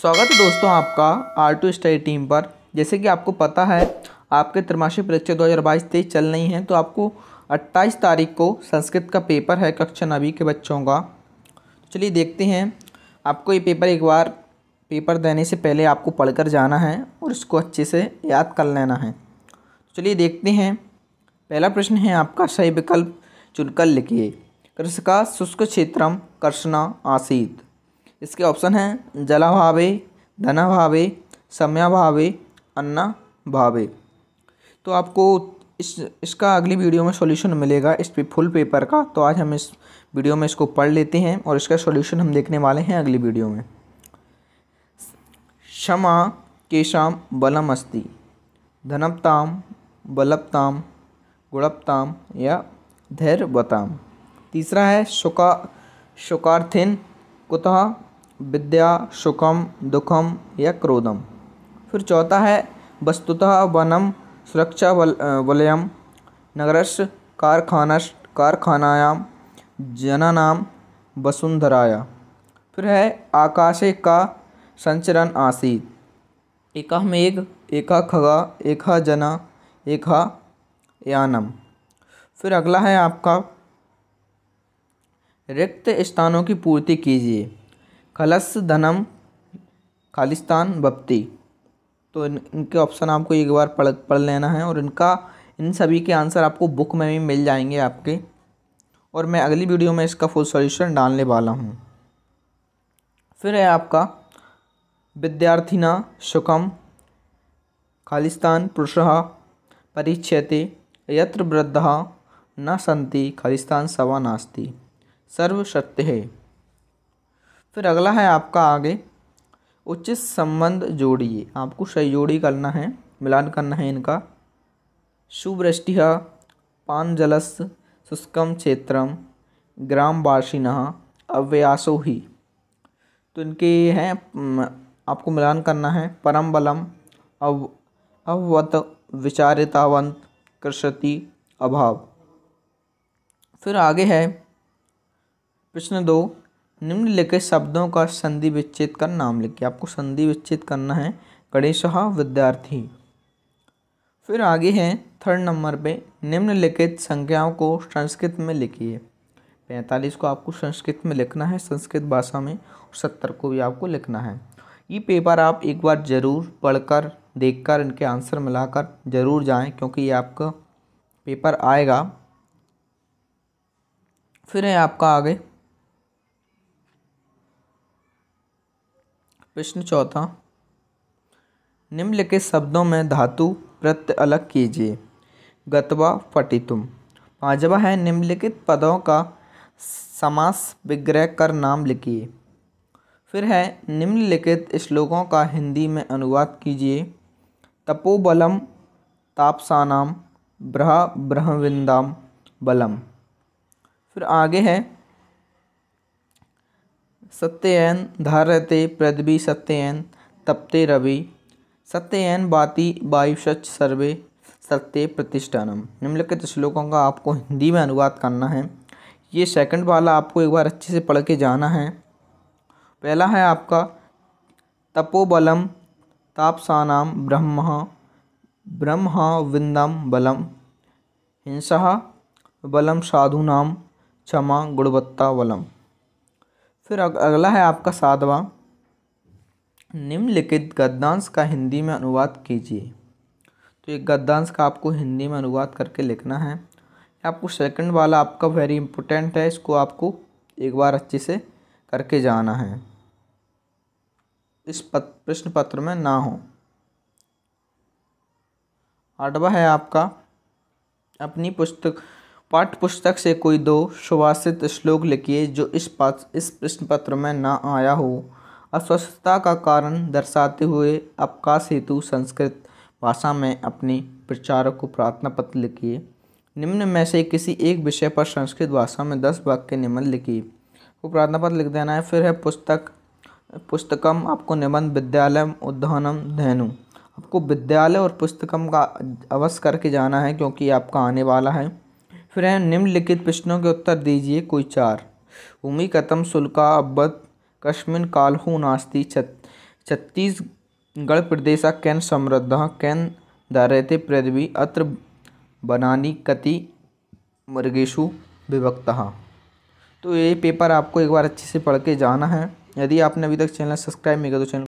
स्वागत है दोस्तों आपका आर टू स्टडी टीम पर जैसे कि आपको पता है आपके त्रमासिक परीक्षा दो हज़ार बाईस तेईस चल रही हैं तो आपको अट्ठाईस तारीख को संस्कृत का पेपर है कक्षा नवी के बच्चों का तो चलिए देखते हैं आपको ये पेपर एक बार पेपर देने से पहले आपको पढ़कर जाना है और इसको अच्छे से याद कर लेना है तो चलिए देखते हैं पहला प्रश्न है आपका सही विकल्प चुनकर लिखिए कृषका शुष्क क्षेत्रम कर्षणा आसीत इसके ऑप्शन हैं जला भावे धना भावे सम्या भावे अन्ना भावे तो आपको इस इसका अगली वीडियो में सॉल्यूशन मिलेगा इस पे फुल पेपर का तो आज हम इस वीडियो में इसको पढ़ लेते हैं और इसका सॉल्यूशन हम देखने वाले हैं अगली वीडियो में क्षमा केशाम बलम अस्ति धनपताम बलपताम गुणपताम या धैर्यताम तीसरा है शुका शुकार्थिन कुतः विद्या सुखम दुखम या क्रोधम फिर चौथा है वस्तुतः वनम सुरक्षा वल वलयम नगरश कारखानस कारखानायाम जननाम वसुंधराया फिर है आकाशे का संचरण आसीत एका मेघ एका खगा एका जना एका यानम फिर अगला है आपका रिक्त स्थानों की पूर्ति कीजिए खलस धनम खालिस्तान बप्ती तो इन इनके ऑप्शन आपको एक बार पढ़ पढ़ लेना है और इनका इन सभी के आंसर आपको बुक में भी मिल जाएंगे आपके और मैं अगली वीडियो में इसका फुल सॉल्यूशन डालने वाला हूँ फिर है आपका विद्यार्थिना सुखम खालिस्तान पुरुष परिच्छेते यत्र वृद्धा न संति खालिस्तान सवा नास्ति सर्वशक्ति है फिर अगला है आपका आगे उचित संबंध जोड़िए आपको जोड़ी करना है मिलान करना है इनका पान जलस शुष्कम क्षेत्रम ग्राम ग्रामवासिन अव्यासो ही तो इनके हैं आपको मिलान करना है परम बलम अव अवत विचारितावंत कृषति अभाव फिर आगे है प्रश्न दो निम्नलिखित शब्दों का संधि विच्छेद का नाम लिखिए आपको संधि विच्छेद करना है गणेश विद्यार्थी फिर आगे है थर्ड नंबर पे निम्नलिखित संख्याओं को संस्कृत में लिखिए पैंतालीस को आपको संस्कृत में लिखना है संस्कृत भाषा में और सत्तर को भी आपको लिखना है ये पेपर आप एक बार ज़रूर पढ़कर देखकर इनके आंसर मिलाकर ज़रूर जाएं क्योंकि ये आपका पेपर आएगा फिर है आपका आगे प्रश्न चौथा निम्नलिखित शब्दों में धातु प्रत्यय अलग कीजिए गतवा फटितुम पांचवा है निम्नलिखित पदों का समास विग्रह कर नाम लिखिए फिर है निम्नलिखित श्लोकों का हिंदी में अनुवाद कीजिए तपोबलम तापसानाम ब्रह ब्रह्मविंदाम बलम फिर आगे है सत्यन धारते पृथ्वी सत्यन तप्ते रवि सत्यन बाति वायुषच सर्वे सत्य प्रतिष्ठानम निम्नलिखित श्लोकों का आपको हिंदी में अनुवाद करना है ये सेकंड वाला आपको एक बार अच्छे से पढ़ के जाना है पहला है आपका तपोबलम तापसानाम ब्रह्म ब्रह्म विंदम बलम हिंसा बलम साधुनाम क्षमा गुणवत्ता बलम फिर अगला है आपका सातवां निम्नलिखित गद्यांश का हिंदी में अनुवाद कीजिए तो ये गद्यांश का आपको हिंदी में अनुवाद करके लिखना है आपको सेकंड वाला आपका वेरी इंपॉर्टेंट है इसको आपको एक बार अच्छे से करके जाना है इस पत, प्रश्न पत्र में ना हो आठवा है आपका अपनी पुस्तक पाठ्य पुस्तक से कोई दो सुभाषित श्लोक लिखिए जो इस पात्र इस प्रश्न पत्र में ना आया हो अस्वस्थता का कारण दर्शाते हुए अवकाश हेतु संस्कृत भाषा में अपने प्रचारक को प्रार्थना पत्र लिखिए निम्न में से किसी एक विषय पर संस्कृत भाषा में दस वाक्य निबंध लिखिए वो प्रार्थना पत्र लिख देना है फिर है पुस्तक पुस्तकम आपको निबंध विद्यालय उद्धानम धैनु आपको विद्यालय और पुस्तकम का अवश्य करके जाना है क्योंकि आपका आने वाला है फिर है निम्नलिखित प्रश्नों के उत्तर दीजिए कोई चार भूमि कतम सुल्का अब कश्मीन कालहू नास्ती छत्तीसगढ़ प्रदेश कैन समृद्धा हाँ, कैन दारते पृथ्वी अत्र बनानी कति मृगेशु विभक्त हाँ। तो ये पेपर आपको एक बार अच्छे से पढ़ के जाना है यदि आपने अभी तक चैनल सब्सक्राइब नहीं किया तो चैनल